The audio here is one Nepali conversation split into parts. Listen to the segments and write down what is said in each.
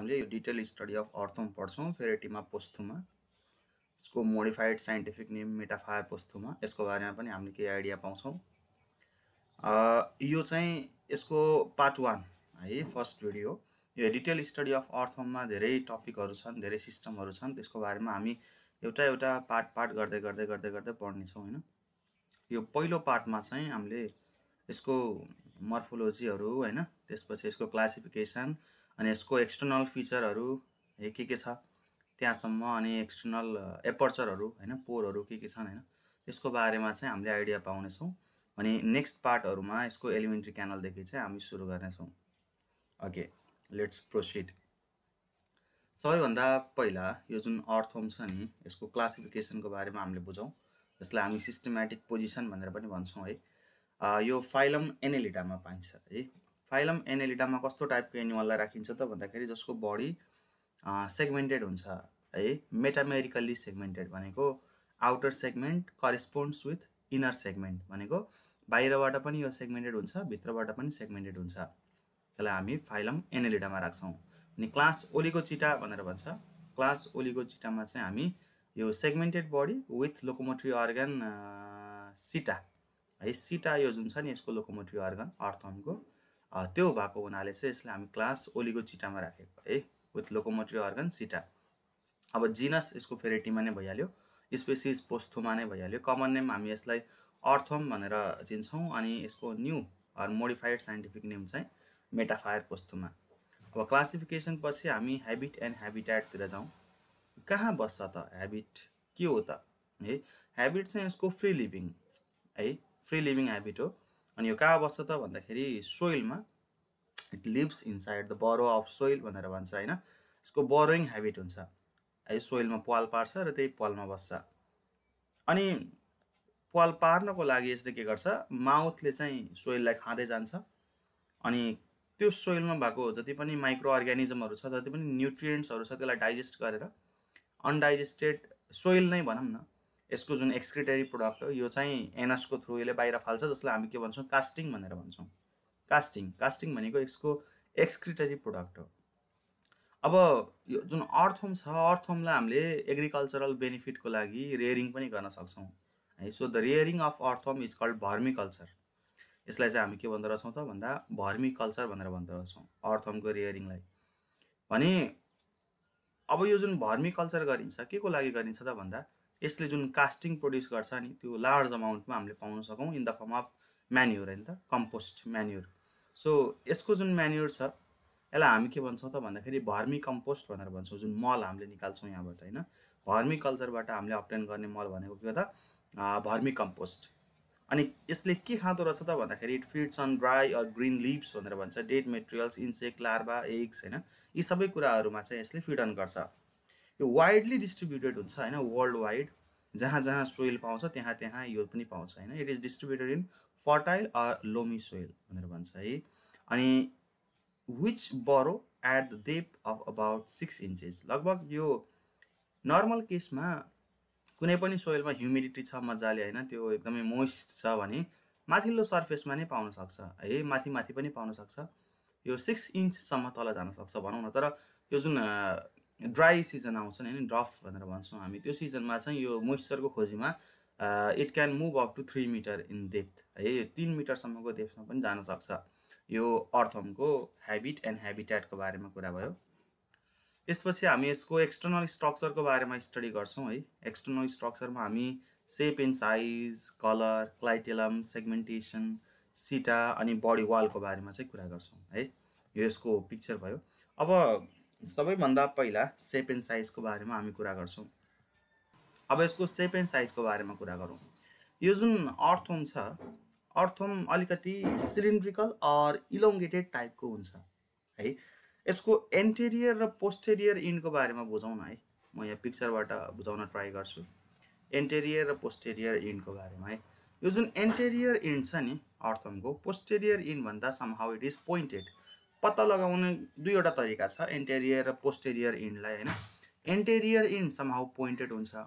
हामीले यो डिटेल स्टडी अफ अर्थम पढ्छौँ फेरेटिमा पोस्थुमा यसको modified scientific name Metaphire posthuma यसको बारेमा पनि हामीले केही आइडिया पाउँछौँ यो चाहिँ यसको पार्ट वान है फर्स्ट भिडियो यो डिटेल स्टडी अफ अर्थममा धेरै टपिकहरू छन् धेरै सिस्टमहरू छन् त्यसको बारेमा हामी एउटा एउटा पार्ट पार्ट गर्दै गर्दै गर्दै गर्दै पढ्नेछौँ होइन यो पहिलो पार्टमा चाहिँ हामीले यसको मर्फोलोजीहरू होइन त्यसपछि यसको क्लासिफिकेसन अनि यसको एक्सटर्नल फिचरहरू के के छ त्यहाँसम्म अनि एक्सटर्नल एपर्चरहरू होइन पोरहरू के के छन् होइन त्यसको बारेमा चाहिँ हामीले आइडिया पाउनेछौँ अनि नेक्स्ट पार्टहरूमा यसको एलिमेन्ट्री क्यानलदेखि चाहिँ हामी सुरु गर्नेछौँ ओके लेट्स प्रोसिड सबैभन्दा पहिला यो जुन अर्थोम छ नि यसको क्लासिफिकेसनको बारेमा हामीले बुझौँ जसलाई हामी सिस्टमेटिक पोजिसन भनेर पनि भन्छौँ है यो फाइलम एनेलिटामा पाइन्छ है फाइलम एनालिटामा e कस्तो टाइपको एनिमललाई राखिन्छ त भन्दाखेरि जसको बडी सेगमेन्टेड हुन्छ है मेटामेरिकल्ली सेगमेन्टेड भनेको outer segment corresponds with inner segment भनेको बाहिरबाट पनि यो सेगमेन्टेड हुन्छ भित्रबाट पनि सेगमेन्टेड हुन्छ त्यसलाई हामी फाइलम एनालिटामा e राख्छौँ अनि क्लास ओलीको चिटा भनेर भन्छ क्लास ओलीको चिटामा चाहिँ हामी यो segmented body with locomotory organ setae है सिटा यो जुन छ नि यसको लोकोमोट्री अर्गन अर्थनको त्यो भएको हुनाले चाहिँ यसलाई हामी क्लास ओलीको चिटामा राखेको है विथ लोकोमोटिभ अर्गन सिटा अब जिनस यसको फेरेटीमा नै भइहाल्यो स्पेसिस पोस्थोमा नै भइहाल्यो कमन नेम हामी यसलाई अर्थम भनेर चिन्छौँ अनि यसको new or modified scientific name चाहिँ मेटाफायर पोस्थोमा अब क्लासिफिकेसन पछि हामी हेबिट एन्ड हेबिट्याटतिर जाउँ कहाँ बस्छ त हेबिट के हो त है हेबिट चाहिँ यसको फ्री लिभिङ है फ्री लिभिङ हेबिट हो अनि यो कहाँ बस्छ त भन्दाखेरि सोइलमा it lives inside the burrow of soil भनेर भन्छ होइन यसको बरोइङ हेबिट हुन्छ है सोइलमा पाल पार्छ र त्यही पालमा बस्छ अनि पाल पार्नको लागि यसले के गर्छ माउथले चाहिँ सोइललाई खाँदै जान्छ अनि त्यो सोइलमा भएको जति पनि माइक्रो अर्ग्यानिजमहरू छ जति पनि न्युट्रियन्ट्सहरू छ त्यसलाई डाइजेस्ट गरेर अनडाइजेस्टेड सोइल नै भनौँ न यसको जुन एक्सक्रिटरी प्रोडक्ट हो यो चाहिँ एनएसको थ्रु यसले बाहिर फाल्छ जसलाई हामी के भन्छौँ कास्टिङ भनेर भन्छौँ कास्टिङ कास्टिङ भनेको यसको एक्सक्रिटरी प्रोडक्ट हो अब यो जुन अर्थोम छ अर्थोमलाई हामीले एग्रिकल्चरल बेनिफिटको लागि रेयरिङ पनि गर्न सक्छौँ है so the rearing of earthworm is called vermi culture यसलाई चाहिँ हामी के भन्दो रहेछौँ त भन्दा भर्मी कल्चर भनेर भन्दो रहेछौँ अर्थोमको रेयरिङलाई भने अब यो जुन भर्मी कल्चर गरिन्छ के को लागि गरिन्छ त भन्दा यसले जुन कास्टिङ प्रड्युस गर्छ नि त्यो लार्ज अमाउन्टमा हामीले पाउन सकौँ in the form of manure होइन त कम्पोस्ट म्यान्युर सो यसको जुन म्यान्युर छ यसलाई हामी के भन्छौँ त भन्दाखेरि भर्मी कम्पोस्ट भनेर भन्छौँ जुन मल हामीले निकाल्छौँ यहाँबाट होइन भर्मी कल्चरबाट हामीले अप्टेन गर्ने मल भनेको के हो त भर्मी कम्पोस्ट अनि यसले के खाँदो रहेछ त भन्दाखेरि it feeds on dry or green leaves भनेर भन्छ dead materials insect larva eggs होइन यी सबै कुराहरूमा चाहिँ यसले फिड अन गर्छ यो वाइडली डिस्ट्रिब्युटेड हुन्छ होइन वर्ल्ड वाइड जहाँ जहाँ सोइल पाउँछ त्यहाँ त्यहाँ यो पनि पाउँछ होइन it is distributed in fertile or loamy soil भनेर भन्छ है अनि which burrow at the depth of about six inches लगभग यो नर्मल केसमा कुनै पनि सोइलमा ह्युमिडिटी छ मजाले होइन त्यो एकदमै मोइस्ट छ भने माथिल्लो सर्फेसमा नै पाउन सक्छ है माथि माथि पनि पाउन सक्छ यो सिक्स इन्चसम्म तल जान सक्छ भनौँ न तर यो जुन ड्राई सिजन आउँछ नि डफ भनेर भन्छौँ हामी त्यो सिजनमा चाहिँ यो मोइस्चरको खोजीमा it can move up to three metre in depth है यो तिन मिटरसम्मको डेप्थमा पनि जान सक्छ यो अर्थमको हेबिट एन्ड हेबिट्याटको बारेमा कुरा भयो त्यसपछि हामी यसको एक्सटर्नल स्ट्रक्चरको बारेमा स्टडी गर्छौँ है एक्सटर्नल स्ट्रक्चरमा हामी shape and size colour clitellum segmentation setae अनि बडी वालको बारेमा चाहिँ कुरा गर्छौँ है यो यसको पिक्चर भयो अब सबैभन्दा पहिला सेप एन्ड साइजको बारेमा हामी कुरा गर्छौँ अब यसको सेप एन्ड साइजको बारेमा कुरा गरौँ यो जुन अर्थोम छ अर्थोम अलिकति सिलिन्ड्रिकल अर इलोङ्गेटेड टाइपको हुन्छ है यसको एन्टेरियर र पोस्टेरियर इन्डको बारेमा बुझाउन है म यहाँ पिक्चरबाट बुझाउन ट्राई गर्छु एन्टेरियर र पोस्टेरियर इन्डको बारेमा है यो जुन एन्टेरियर इन्ड छ नि अर्थमको पोस्टेरियर इन्ड भन्दा somehow it is pointed पत्ता लगाउने दुईवटा तरिका छ एन्टेरियर र पोस्टेरियर इन्डलाई होइन एन्टेरियर इन्ड समहाउ पोइन्टेड हुन्छ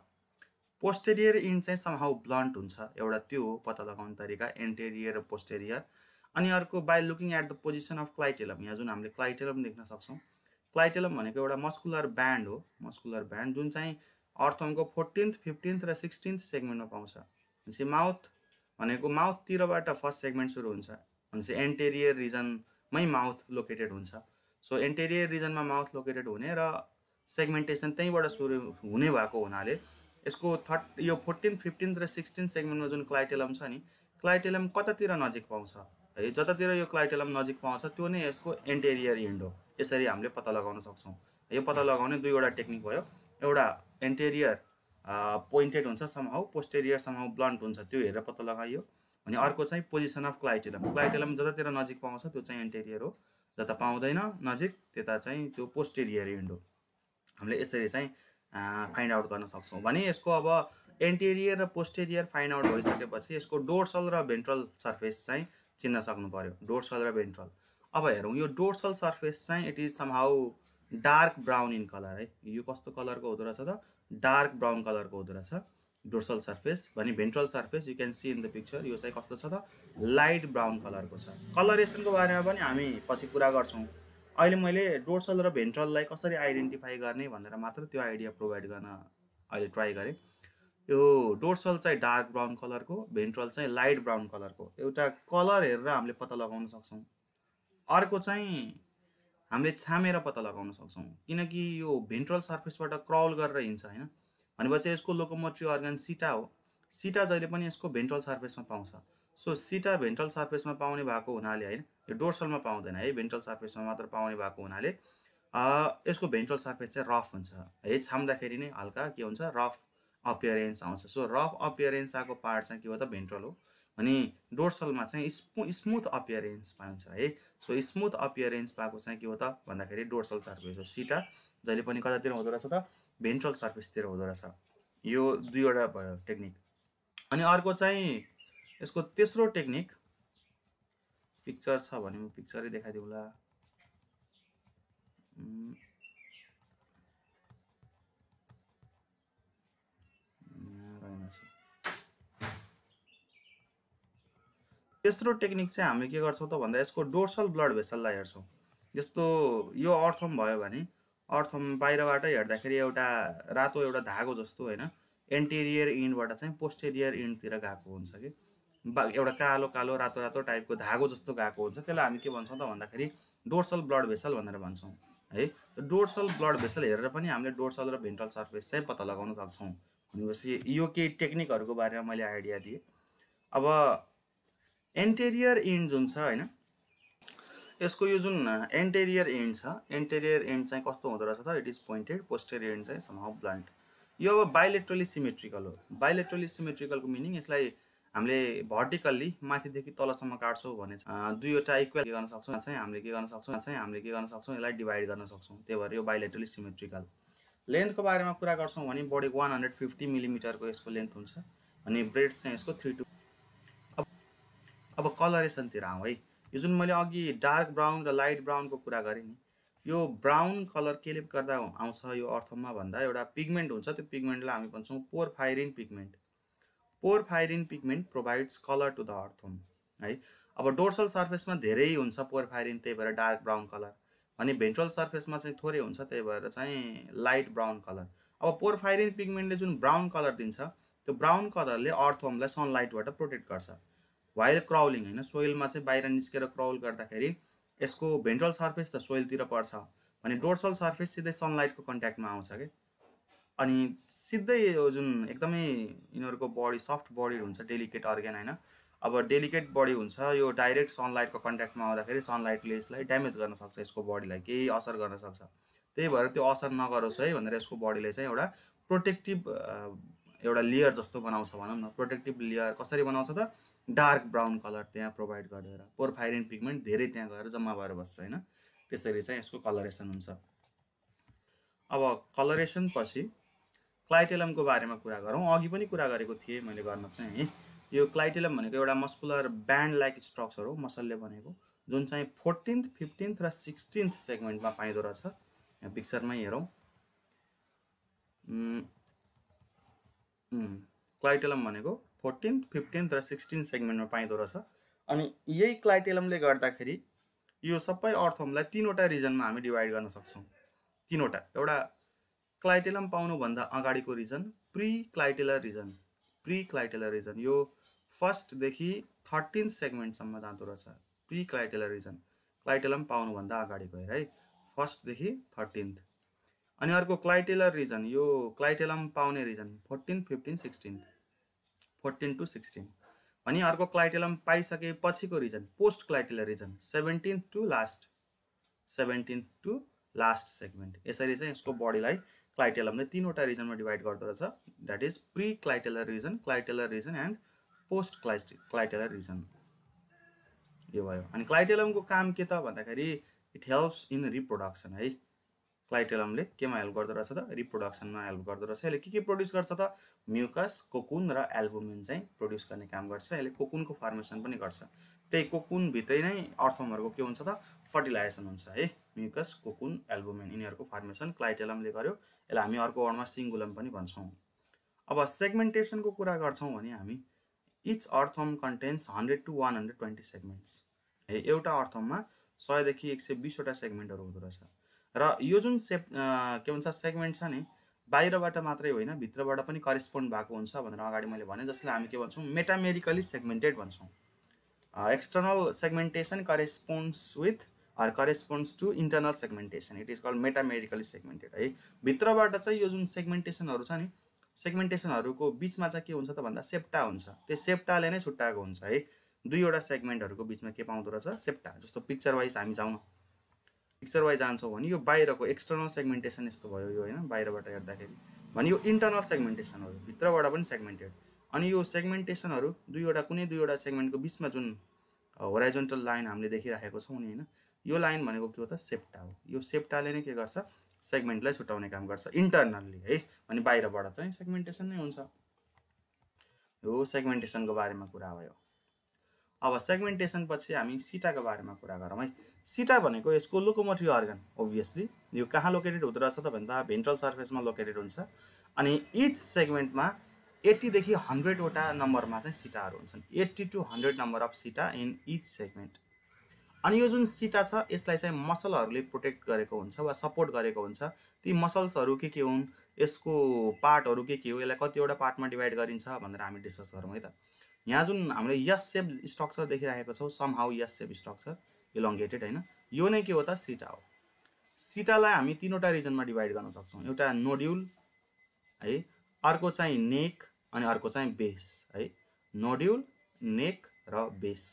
पोस्टेरियर इन्ड चाहिँ समहाउ ब्लन्ट हुन्छ एउटा त्यो हो पत्ता लगाउने तरिका एन्टेरियर र पोस्टेरियर अनि अर्को by looking at the position of clitellum यहाँ जुन हामीले क्लाइटेलम देख्न सक्छौँ क्लाइटेलम भनेको एउटा मस्कुलर ब्यान्ड हो मस्कुलर ब्यान्ड जुन चाहिँ अर्थमको फोर्टिन्थ फिफ्टिन्थ र सिक्सटिन्थ सेगमेन्टमा पाउँछ भनेपछि माउथ भनेको माउथतिरबाट फर्स्ट सेगमेन्ट सुरु हुन्छ भनेपछि एन्टेरियर रिजन मै माउथ लोकेटेड हुन्छ सो एन्टेरियर रिजनमा माउथ लोकेटेड हुने र सेग्मेन्टेसन त्यहीँबाट सुरु हुने भएको हुनाले यसको थर्ट यो फोर्टिन फिफ्टिन र सिक्सटिन सेगमेन्टमा जुन क्लाइटेलम छ नि क्लाइटेलम कतातिर नजिक पाउँछ है जतातिर यो क्लाइटेलम नजिक पाउँछ त्यो नै यसको एन्टेरियर इन्ड हो यसरी हामीले पत्ता लगाउन सक्छौँ यो पत्ता लगाउने दुईवटा टेक्निक भयो एउटा एन्टेरियर पोइन्टेड हुन्छ समहाउ पोस्टेरियर समहाउ ब्लन्ट हुन्छ त्यो हेरेर पत्ता लगाइयो अनि अर्को चाहिँ पोजिसन अफ क्लाइटेलम क्लाइटेलम जतातिर नजिक पाउँछ त्यो चाहिँ एन्टेरियर हो जता पाउँदैन नजिक त्यता चाहिँ त्यो पोस्टेरियर इन्डो हामीले यसरी चाहिँ फाइन्ड आउट गर्न सक्छौँ भने यसको अब एन्टेरियर र पोस्टेरियर फाइन्ड आउट भइसकेपछि यसको डोर्सल र भेन्ट्रल सर्फेस चाहिँ चिन्न सक्नु पऱ्यो डोर्सल र भेन्ट्रल अब हेरौँ यो डोर्सल सर्फेस चाहिँ it is somehow dark brown in colour है यो कस्तो कलरको हुँदो रहेछ त डार्क ब्राउन कलरको हुँदो रहेछ डोर्सल सर्फेस भने ventral surface you can see in the picture यो चाहिँ कस्तो छ त लाइट ब्राउन कलरको छ कलरेसनको बारेमा पनि हामी पछि कुरा गर्छौँ अहिले मैले डोर्सल र भेन्ट्रललाई कसरी आइडेन्टिफाई गर्ने भनेर मात्र त्यो आइडिया प्रोभाइड गर्न अहिले ट्राई गरेँ यो डोर्सल चाहिँ डार्क ब्राउन कलरको भेन्ट्रल चाहिँ लाइट ब्राउन कलरको एउटा कलर हेरेर हामीले पत्ता लगाउन सक्छौँ अर्को चाहिँ हामीले छामेर पत्ता लगाउन सक्छौँ किनकि यो भेन्ट्रल सर्फेसबाट क्रल गरेर हिँड्छ होइन भनेपछि यसको लोकोमोट्री अर्गन सिटा हो सिटा जहिले पनि यसको भेन्ट्रल सर्फेसमा पाउँछ सो सिटा भेन्ट्रल सर्फेसमा पाउने भएको हुनाले होइन यो डोर्सलमा पाउँदैन है भेन्ट्रल सर्फेसमा मात्र पाउने भएको हुनाले यसको भेन्ट्रल सर्फेस चाहिँ रफ हुन्छ है छाम्दाखेरि नै हल्का के हुन्छ रफ अपियरेन्स आउँछ सो रफ अपियरेन्स आएको पार्ट चाहिँ के हो त भेन्ट्रल हो अनि डोर्सलमा चाहिँ स्मु स्मुथ अपियरेन्स पाइन्छ है सो स्मुथ अपियरेन्स पाएको चाहिँ के हो त भन्दाखेरि डोर्सल सर्फेस हो सिटा जहिले पनि कतातिर हुँदो रहेछ त भेन्ट्रल सर्फेसतिर हुँदो रहेछ यो दुईवटा भयो टेक्निक अनि अर्को चाहिँ यसको तेस्रो टेक्निक पिक्चर छ भने म पिक्चरै देखाइदिउँला तेस्रो टेक्निक चाहिँ हामी के गर्छौँ त भन्दा यसको डोर्सल ब्लड भेसललाई हेर्छौँ जस्तो यो अर्थम भयो भने अर्थ बाहिरबाट हेर्दाखेरि एउटा रातो एउटा धागो जस्तो होइन एन्टेरियर इन्डबाट चाहिँ पोस्टेरियर इन्डतिर गएको हुन्छ कि बा एउटा कालो कालो रातो रातो टाइपको धागो जस्तो गएको हुन्छ त्यसलाई हामी के भन्छौँ त भन्दाखेरि डोर्सल ब्लड भेसल भनेर भन्छौँ है डोर्सल ब्लड भेसल हेरेर पनि हामीले डोर्सल र भेन्ट्रल सर्फेस चाहिँ पत्ता लगाउन सक्छौँ भनेपछि यो केही टेक्निकहरूको बारेमा मैले आइडिया दिएँ अब एन्टेरियर इन्ड जुन छ होइन यसको यो जुन एन्टेरियर एन्ड छ एन्टेरियर एन्ड चाहिँ कस्तो हुँदो रहेछ त it is pointed posterior end चाहिँ समहाउ ब्लान्ट यो अब बायोलेक्ट्रली सिमेट्रिकल हो बायोलेक्ट्रली सिमेट्रिकलको मिनिङ यसलाई हामीले भर्टिकल्ली माथिदेखि तलसम्म काट्छौँ भने दुईवटा इक्वेल गर्न सक्छौँ चाहिँ हामीले के गर्न सक्छौँ चाहिँ हामीले के गर्न सक्छौँ यसलाई डिभाइड गर्न सक्छौँ त्यही भएर यो बाइलेट्रली सिमेट्रिकल लेन्थको बारेमा कुरा गर्छौँ भने बडी वान हन्ड्रेड फिफ्टी मिलिमिटरको यसको लेन्थ हुन्छ अनि ब्रेड चाहिँ यसको थ्री टू अब अब कलरेसनतिर आउँ है यो जुन मैले अघि डार्क ब्राउन र लाइट ब्राउनको कुरा गरेँ नि यो ब्राउन कलर केले गर्दा आउँछ यो अर्थमा भन्दा एउटा पिगमेन्ट हुन्छ त्यो पिगमेन्टलाई हामी भन्छौँ porphyrin pigment porphyrin pigment provides colour to the earthworm है अब डोर्सल सर्फेसमा धेरै हुन्छ पोर फाइरिन त्यही भएर डार्क ब्राउन कलर अनि भेन्ट्रल सर्फेसमा चाहिँ थोरै हुन्छ त्यही भएर चाहिँ लाइट ब्राउन कलर अब पोर फाइरिन पिगमेन्टले जुन ब्राउन कलर दिन्छ त्यो ब्राउन कलरले अर्थोमलाई सनलाइटबाट प्रोटेक्ट गर्छ वाइल क्राउलिङ होइन सोइलमा चाहिँ बाहिर निस्केर क्राउल गर्दाखेरि यसको भेन्ट्रल सर्फेस त सोइलतिर पर्छ भने डोर्सल सर्फेस सिधै सनलाइटको कन्ट्याक्टमा आउँछ कि अनि सिधै यो जुन एकदमै यिनीहरूको बडी सफ्ट बडी हुन्छ डेलिकेट अर्ग्यान होइन अब डेलिकेट बडी हुन्छ यो डाइरेक्ट सनलाइटको कन्ट्याक्टमा आउँदाखेरि सनलाइटले यसलाई ड्यामेज गर्न सक्छ यसको बडीलाई केही असर गर्न सक्छ त्यही भएर त्यो असर नगरोस् है भनेर यसको बडीले चाहिँ एउटा प्रोटेक्टिभ एउटा लेयर जस्तो बनाउँछ भनौँ न प्रोटेक्टिभ लेयर कसरी बनाउँछ त डार्क ब्राउन कलर त्यहाँ प्रोभाइड गरिदिएर पोरफाइरिन पिगमेन्ट धेरै त्यहाँ गएर जम्मा भएर बस्छ होइन त्यसरी चाहिँ यसको कलरेसन हुन्छ अब कलरेसन पछि क्लाइटेलमको बारेमा कुरा गरौँ अघि पनि कुरा गरेको थिएँ मैले गर्न चाहिँ यो क्लाइटेलम भनेको एउटा मस्कुलर ब्यान्ड लाइक स्ट्रक्चर हो मसलले बनेको जुन चाहिँ फोर्टिन्थ फिफ्टिन्थ र सिक्सटिन्थ सेगमेन्टमा पाइँदो रहेछ यहाँ पिक्चरमै हेरौँ क्लाइटेलम भनेको फोर्टिन फिफ्टिन र सिक्सटिन सेगमेन्टमा पाइँदो रहेछ अनि यही क्लाइटेलमले गर्दाखेरि यो सबै अर्थमलाई तिनवटा रिजनमा हामी डिभाइड गर्न सक्छौँ तिनवटा एउटा क्लाइटेलम पाउनुभन्दा अगाडिको region pre clitellar region pre clitellar region यो फर्स्टदेखि थर्टिन सेगमेन्टसम्म जाँदो रहेछ प्री क्लाइटेलर रिजन क्लाइटेलम पाउनुभन्दा अगाडि गएर है फर्स्टदेखि थर्टिन्थ अनि अर्को क्लाइटेलर रिजन यो क्लाइटेलम पाउने region fourteen fifteen sixteenth fourteen to sixteen अनि अर्को क्लाइटेलम पछिको region post clitellar region seventeen to last seventeen to last segment यसरी चाहिँ यसको बडीलाई क्लाइटेलमले तिनवटा रिजनमा डिभाइड गर्दो रहेछ that is pre clitellar region clitellar region and post क्लाइस क्लाइटेलर रिजन यो भयो अनि क्लाइटेलमको काम के त भन्दाखेरि इट हेल्प्स इन रिप्रोडक्सन है क्लाइटेलमले केमा हेल्प गर्दो रहेछ त रिप्रोडक्सनमा हेल्प गर्दो रहेछ यसले के के प्रड्युस गर्छ त म्युकस कोकुन र एल्बुमिन चाहिँ प्रड्युस गर्ने काम गर्छ यसले कोकुनको फर्मेसन पनि गर्छ त्यही कोकुनभित्रै नै अर्थमहरूको के हुन्छ त फर्टिलाइजेसन हुन्छ है म्युकस कोकुन एल्बुमिन यिनीहरूको फर्मेसन क्लाइटेलमले गर्यो यसलाई हामी अर्को वर्डमा सिङ्गुलम पनि भन्छौँ अब सेग्मेन्टेसनको कुरा गर्छौँ भने हामी each earthworm contains hundred to one hundred twenty segments है एउटा अर्थममा सयदेखि एक सय बिसवटा सेगमेन्टहरू हुँदो रहेछ र यो जुन सेप के भन्छ सेगमेन्ट छ नि बाहिरबाट मात्रै होइन भित्रबाट पनि करेस्पोन्ड भएको हुन्छ भनेर अगाडि मैले भने जसलाई हामी के भन्छौँ मेटामेरिकली सेगमेन्टेड भन्छौँ external segmentation corresponds with or corresponds to internal segmentation it is called metamerically segmented है भित्रबाट चाहिँ यो जुन सेग्मेन्टेसनहरू छ नि सेग्मेन्टेसनहरूको बिचमा चाहिँ के हुन्छ त भन्दा सेप्टा हुन्छ त्यो सेप्टाले नै छुट्टाएको हुन्छ है दुईवटा सेग्मेन्टहरूको बिचमा के पाउँदो रहेछ सेप्टा जस्तो पिक्चर वाइज हामी जाउँ पिक्चर वाइज जान्छौँ भने यो बाहिरको एक्सटर्नल सेगमेन्टेसन यस्तो भयो यो होइन बाहिरबाट हेर्दाखेरि भने यो इन्टर्नल सेगमेन्टेसन हो भित्रबाट पनि सेगमेन्टेड अनि यो सेगमेन्टेसनहरू दुईवटा कुनै दुईवटा सेगमेन्टको बिचमा जुन होराइजोन्टल लाइन हामीले देखिराखेको छौँ नि होइन यो लाइन भनेको के हो त सेप्टा हो यो सेप्टाले नै के गर्छ सेगमेन्टलाई छुट्याउने काम गर्छ इन्टर्नल्ली है अनि बाहिरबाट चाहिँ सेगमेन्टेसन नै हुन्छ यो सेगमेन्टेसनको बारेमा कुरा भयो अब सेगमेन्टेसन पछि हामी सिटाको बारेमा कुरा गरौँ है सिटा भनेको यसको लोकोमोटिभ अर्गन ओभियसली यो कहाँ लोकेटेड हुँदो रहेछ त भन्दा भेन्ट्रल सर्फेसमा लोकेटेड हुन्छ अनि इच सेगमेन्टमा एट्टीदेखि हन्ड्रेडवटा नम्बरमा चाहिँ सिटाहरू हुन्छन् eighty to hundred number of seta in each segment अनि यो जुन सिटा छ यसलाई चाहिँ मसलहरूले प्रोटेक्ट गरेको हुन्छ वा सपोर्ट गरेको हुन्छ ती मसल्सहरू के के हुन् यसको पार्टहरू के के हो यसलाई कतिवटा पार्टमा डिभाइड गरिन्छ भनेर हामी डिस्कस गरौँ है त यहाँ जुन हामीले यस सेप स्ट्रक्चर देखिरहेको छौँ सम हाउ यस सेप स्ट्रक्चर इलङ्गेटेड होइन यो नै के हो त सिटा हो सिटालाई हामी तिनवटा रिजनमा डिभाइड गर्न सक्छौँ एउटा नोड्युल है अर्को चाहिँ नेक अनि अर्को चाहिँ बेस है नोड्युल नेक र बेस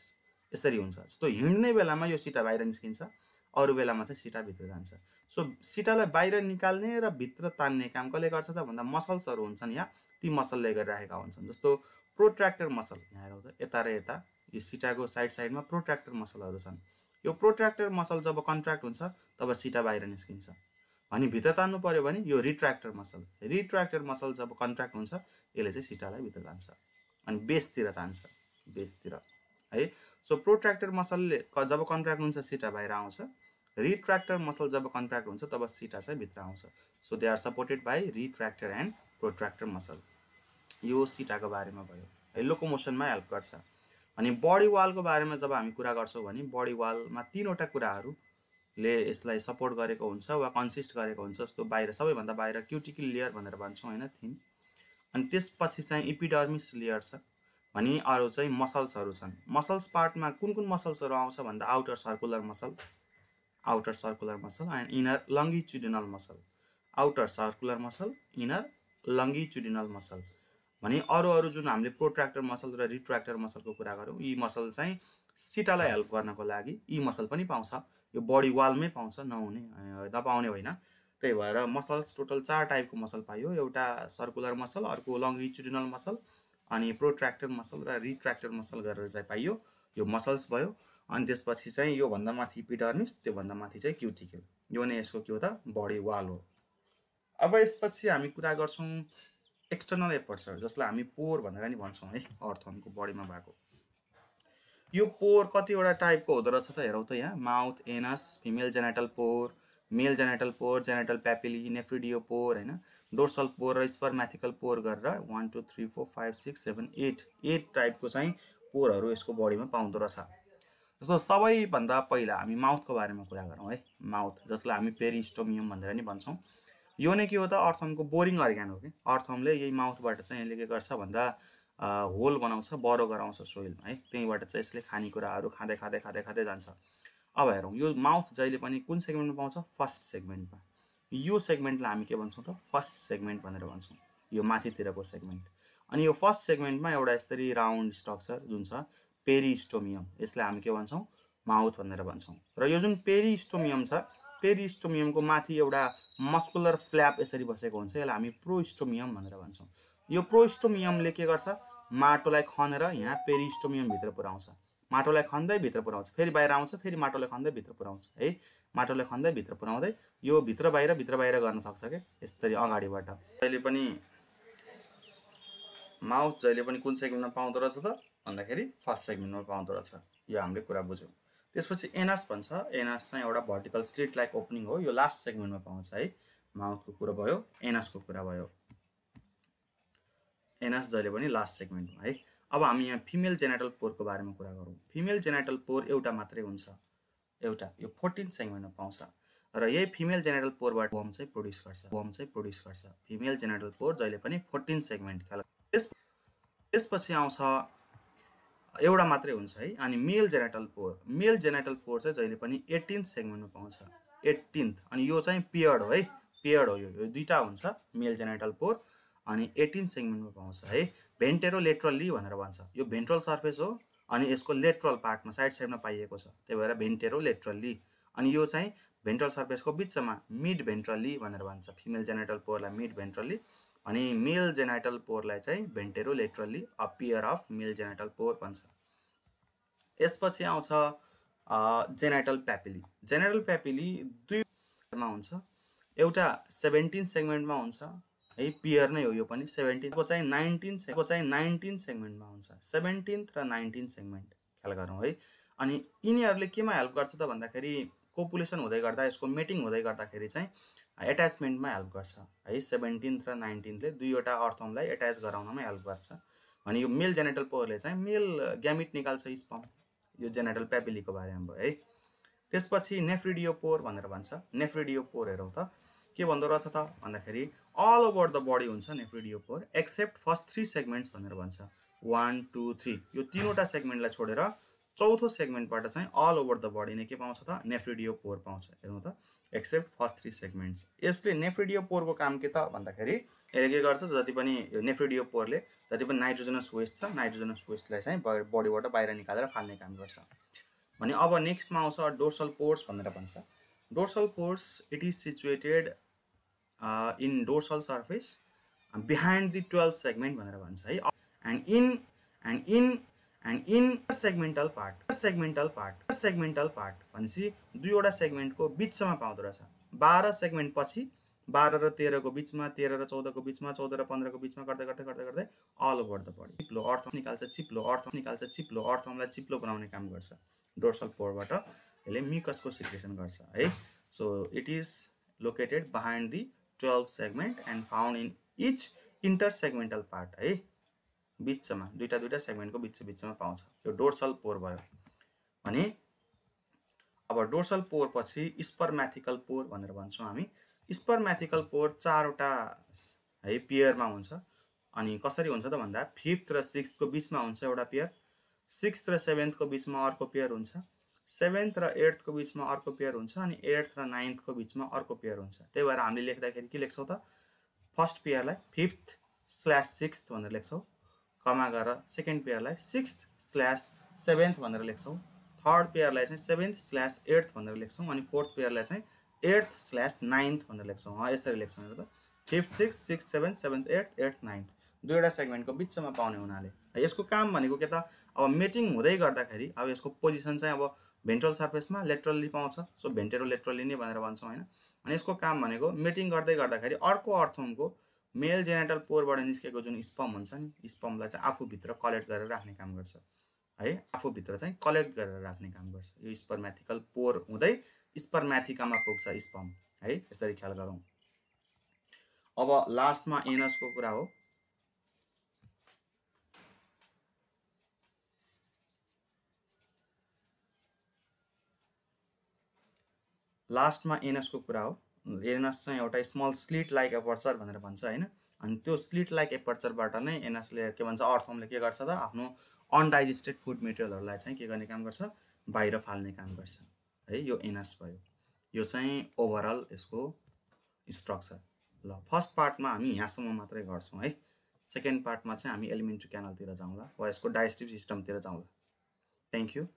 यसरी हुन्छ जस्तो हिँड्ने बेलामा यो सिटा बाहिर निस्किन्छ अरू बेलामा चाहिँ सिटा भित्र जान्छ सो सिटालाई बाहिर निकाल्ने र भित्र तान्ने काम कसले गर्छ त भन्दा मसल्सहरू हुन्छन् या ती मसलले गरिराखेका हुन्छन् जस्तो प्रोट्र्याक्टर मसल यहाँ आउँछ यता र यता यो सिटाको साइड साइडमा प्रोट्र्याक्टर मसलहरू छन् यो प्रोट्र्याक्टर मसल जब कन्ट्र्याक्ट हुन्छ तब सिटा बाहिर निस्किन्छ अनि भित्र तान्नु पऱ्यो भने यो रिट्र्याक्टर मसल रिट्र्याक्टर मसल जब कन्ट्र्याक्ट हुन्छ यसले चाहिँ सिटालाई भित्र तान्छ अनि बेसतिर तान्छ बेसतिर है सो प्रोट्र्याक्टर मसलले जब कन्ट्र्याक्ट हुन्छ सिटा बाहिर आउँछ रिट्र्याक्टर मसल जब कन्ट्र्याक्ट हुन्छ तब सिटा चाहिँ भित्र आउँछ so they are supported by retractor and protractor muscle यो सिटाको बारेमा भयो है लोकोमोसनमा हेल्प गर्छ अनि बडी वालको बारेमा जब हामी कुरा गर्छौँ भने बडी वालमा तिनवटा कुराहरूले यसलाई सपोर्ट गरेको हुन्छ वा कन्सिस्ट गरेको हुन्छ जस्तो बाहिर सबैभन्दा बाहिर क्युटिकल लेयर भनेर भन्छौँ होइन थिन अनि त्यसपछि चाहिँ इपिडर्मिस लेयर छ भने अरू चाहिँ मसल्सहरू छन् मसल्स पार्टमा कुन कुन मसल्सहरू आउँछ भन्दा outer circular muscle outer circular muscle and inner longitudinal muscle outer circular muscle inner longitudinal muscle भने अरू अरू जुन हामीले प्रोट्राक्टर मसल र रिट्र्याक्टर मसलको कुरा गरौँ यी मसल चाहिँ सिटालाई हेल्प गर्नको लागि यी मसल पनि पाउँछ यो बडी वालमै पाउँछ नहुने नपाउने होइन त्यही भएर मसल्स टोटल चार टाइपको मसल पाइयो एउटा सर्कुलर मसल अर्को लङ्गिच्युडिनल मसल अनि प्रोट्र्याक्टर मसल र रिट्र्याक्टर मसल गरेर चाहिँ पाइयो यो मसल्स भयो अनि त्यसपछि चाहिँ योभन्दा माथि पिटर्निस त्योभन्दा माथि चाहिँ क्युटिकल यो नै यसको के हो त बडी वाल हो अब यसपछि हामी कुरा गर्छौँ एक्सटर्नल एफर्ट्सहरू जसलाई हामी पोहोर भनेर नि भन्छौँ है अर्थनको बडीमा भएको यो पोहोर कतिवटा टाइपको हुँदो रहेछ त हेरौँ त यहाँ mouth anus female genital pore male genital pore genital papillae nephridiopore होइन डोर्सल पोर र स्पर्माथिकल पोर गरेर one two three four five six seven eight eight टाइपको चाहिँ पोरहरू यसको बडीमा पाउँदो रहेछ जस्तो सबैभन्दा पहिला हामी माउथको बारेमा कुरा गरौँ है माउथ जसलाई हामी पेरिस्टोमियम भनेर नि भन्छौँ यो नै के हो त अर्थमको बोरिङ अर्ग्यान हो कि अर्थमले यही माउथबाट चाहिँ यसले के गर्छ भन्दा होल बनाउँछ बरो गराउँछ सोइलमा है त्यहीँबाट चाहिँ यसले खानेकुराहरू खाँदै खाँदै खाँदै खाँदै जान्छ अब हेरौँ यो माउथ जहिले पनि कुन सेगमेन्टमा पाउँछ फर्स्ट सेगमेन्टमा यो सेगमेन्टलाई हामी के भन्छौँ त फर्स्ट सेगमेन्ट भनेर भन्छौँ यो माथितिरको सेगमेन्ट अनि यो फर्स्ट सेगमेन्टमा एउटा यसरी राउन्ड स्ट्रक्चर जुन छ पेरिस्टोमियम यसलाई हामी के भन्छौँ माउथ भनेर भन्छौँ र यो जुन पेरिस्टोमियम छ पेरिस्टोमियमको माथि एउटा मस्कुलर फ्ल्याप यसरी बसेको हुन्छ यसलाई हामी प्रोस्टोमियम भनेर भन्छौँ यो प्रोस्टोमियमले के गर्छ माटोलाई खनेर यहाँ पेरिस्टोमियमभित्र पुऱ्याउँछ माटोलाई खन्दै भित्र पुऱ्याउँछ फेरि बाहिर आउँछ फेरि माटोलाई खन्दै भित्र पुऱ्याउँछ है माटोलाई खन्दै भित्र पुऱ्याउँदै यो भित्र बाहिर भित्र बाहिर गर्न सक्छ के यसरी अगाडिबाट जहिले पनि माउथ जहिले पनि कुन सेगमेन्टमा पाउँदो रहेछ त भन्दाखेरि फर्स्ट सेगमेन्टमा पाउँदो रहेछ यो हामीले कुरा बुझ्यौँ त्यसपछि एनएस भन्छ एनएस चाहिँ एउटा भर्टिकल स्ट्रिट लाइक ओपनिङ हो यो लास्ट सेगमेन्टमा पाउँछ है माउथको कुरा भयो एनएसको कुरा भयो एनएस जहिले पनि लास्ट सेगमेन्टमा है अब हामी यहाँ फिमेल जेनेटल पोरको बारेमा कुरा गरौँ फिमेल जेनाइटल पोर एउटा मात्रै हुन्छ एउटा यो फोर्टिन सेगमेन्टमा पाउँछ र यही फिमेल जेनाइटल पोरबाट वम चाहिँ प्रड्युस गर्छ वम चाहिँ प्रड्युस गर्छ फिमेल जेनाइटल पोर जहिले पनि फोर्टिन सेगमेन्ट त्यस त्यसपछि आउँछ एउटा मात्रै हुन्छ है अनि मेल जेनेटल पोर मेल जेनेटल पोर चाहिँ जहिले पनि एट्टिन्थ सेगमेन्टमा पाउँछ एट्टिन्थ अनि यो चाहिँ पेयर्ड हो है पेयर्ड हो यो यो दुईवटा हुन्छ मेल जेनेटल पोर अनि एटिन्थ सेगमेन्टमा पाउँछ है भेन्टेरो लेट्रल्ली भनेर भन्छ यो भेन्ट्रल सर्फेस हो अनि यसको लेट्रल पार्टमा साइड साइडमा पाइएको छ त्यही भएर भेन्टेरो लेट्रल्ली अनि यो चाहिँ भेन्ट्रल सर्फेसको बिचमा मिड भेन्ट्रल्ली भनेर भन्छ फिमेल जेनेटल पोरलाई मिड भेन्ट्रल्ली अनि मेल जेनाइटल पोरलाई चाहिँ ventrolaterally appear of male genital pore भन्छ यसपछि आउँछ जेनाइटल प्यापिली जेनाइटल प्यापिली दुईमा हुन्छ एउटा सेभेन्टिन सेगमेन्टमा हुन्छ है पियर नै हो यो पनि सेभेन्टिनको चाहिँ नाइन्टिन को चाहिँ नाइन्टिन सेगमेन्टमा हुन्छ सेभेन्टिन्थ र नाइन्टिन सेगमेन्ट ख्याल गरौँ है अनि यिनीहरूले केमा हेल्प गर्छ त भन्दाखेरि कोपुलेसन हुँदै गर्दा यसको मेटिङ हुँदै गर्दाखेरि चाहिँ एट्याचमेन्टमा हेल्प गर्छ है सेभेन्टिन्थ र नाइन्टिन्थले दुईवटा अर्थमलाई एट्याच गराउनमा हेल्प गर्छ भने यो मेल जेनेटल पोरले चाहिँ मेल ग्यामिट निकाल्छ स्पम यो जेनेटल प्यापिलीको बारेमा भयो है त्यसपछि नेफ्रिडियो पोर भनेर भन्छ नेफ्रिडियो पोर हेरौँ त के भन्दो रहेछ त भन्दाखेरि अल ओभर द बडी हुन्छ nephridiopore except first three segments भनेर भन्छ वान टू थ्री यो तिनवटा सेगमेन्टलाई छोडेर चौथो सेगमेन्टबाट चाहिँ अल ओभर द बडी नै के पाउँछ त नेफ्रिडियो पोर पाउँछ हेरौँ त एक्सेप्ट फर्स्ट थ्री सेगमेन्ट्स यसले नेफ्रिडियो पोरको काम के त भन्दाखेरि यसले के गर्छ जति पनि नेफ्रिडियो पोरले जति पनि नाइट्रोजनस वेस्ट छ नाइट्रोजनस वेस्टलाई चाहिँ बडीबाट बाहिर निकालेर फाल्ने काम गर्छ भने अब नेक्स्टमा आउँछ डोर्सल पोर्स भनेर भन्छ dorsal pores it is situated in dorsal surface behind the twelve segment भनेर भन्छ है and in and in and in segmental part segmental part segmental part भनेपछि दुईवटा सेगमेन्टको बिचसम्म पाउँदो रहेछ बाह्र सेगमेन्ट पछि बाह्र र तेह्रको बिचमा तेह्र र चौधको बिचमा चौध र पन्ध्रको बिचमा गर्दै गर्दै गर्दै गर्दै अल ओभर द बडी चिप्लो अर्थ निकाल्छ चिप्लो अर्थ निकाल्छ चिप्लो अर्थमलाई चिप्लो बनाउने काम गर्छ डोर्सल फोरबाट यसले मिकसको सिक्रेसन गर्छ है so it is located behind the twelve segment and found in each intersegmental part है बिचमा दुईवटा दुईवटा सेगमेन्टको बिच बिचमा पाउँछ यो डोर्सल पोर भयो अनि अब डोर्सल पोर पछि स्पर्म्याथिकल पोर भनेर भन्छौँ हामी स्पर्म्याथिकल पोर चारवटा है पेयरमा हुन्छ अनि कसरी हुन्छ त भन्दा फिफ्थ र सिक्स्थको बिचमा हुन्छ एउटा पेयर सिक्स्थ र सेभेन्थको बिचमा अर्को पेयर हुन्छ सेभेन्थ र एट्थको बिचमा अर्को पेयर हुन्छ अनि एट्थ र नाइन्थको बिचमा अर्को पेयर हुन्छ त्यही भएर हामीले लेख्दाखेरि के लेख्छौँ त फर्स्ट पेयरलाई फिफ्थ स्ल्यास सिक्स्थ भनेर लेख्छौँ कमा गरेर सेकेन्ड पेयरलाई सिक्स्थ स्ल्यास सेभेन्थ भनेर लेख्छौँ थर्ड पेयरलाई चाहिँ सेभेन्थ स्ल्यास एट्थ भनेर लेख्छौँ अनि फोर्थ पेयरलाई चाहिँ एट्थ स्ल्यास नाइन्थ भनेर लेख्छौँ यसरी लेख्छौँ त fifth six six seven seventh eighth eighth ninth दुईवटा सेगमेन्टको बिचमा पाउने हुनाले यसको काम भनेको के त अब मेटिङ हुँदै गर्दाखेरि अब यसको पोजिसन चाहिँ अब भेन्ट्रल सर्फेसमा लेट्रल्ली पाउँछ सो भेन्टेरो लेट्रल्ली नै भनेर भन्छौँ होइन अनि यसको काम भनेको मेटिङ गर्दै गर्दाखेरि अर्को अर्थोमको मेल जेनेटल पोरबाट निस्केको जुन स्पम हुन्छ नि स्पमलाई चाहिँ आफूभित्र कलेक्ट गरेर राख्ने काम गर्छ है आफूभित्र चाहिँ कलेक्ट गरेर राख्ने काम गर्छ यो स्पर्म्याथिकल पोर हुँदै स्पर्म्याथिकामा पुग्छ स्पम है यसरी ख्याल गरौँ अब लास्टमा एनसको कुरा हो लास्टमा एनसको कुरा हो एनएस चाहिँ एउटा स्मल स्लिट लाइक एपर्चर भनेर भन्छ होइन अनि त्यो स्लिट लाइक एपर्चरबाट नै एनएसले के भन्छ अर्थमले के गर्छ त आफ्नो अनडाइजेस्टेड फुड मेटेरियलहरूलाई चाहिँ के गर्ने काम गर्छ बाहिर फाल्ने काम गर्छ है यो एनएस भयो यो चाहिँ ओभरअल यसको स्ट्रक्चर ल फर्स्ट पार्टमा हामी यहाँसम्म मात्रै गर्छौँ है सेकेन्ड पार्टमा चाहिँ हामी एलिमेन्ट्री क्यानलतिर जाउँला वा यसको डाइजेस्टिभ सिस्टमतिर जाउँला थ्याङ्क यू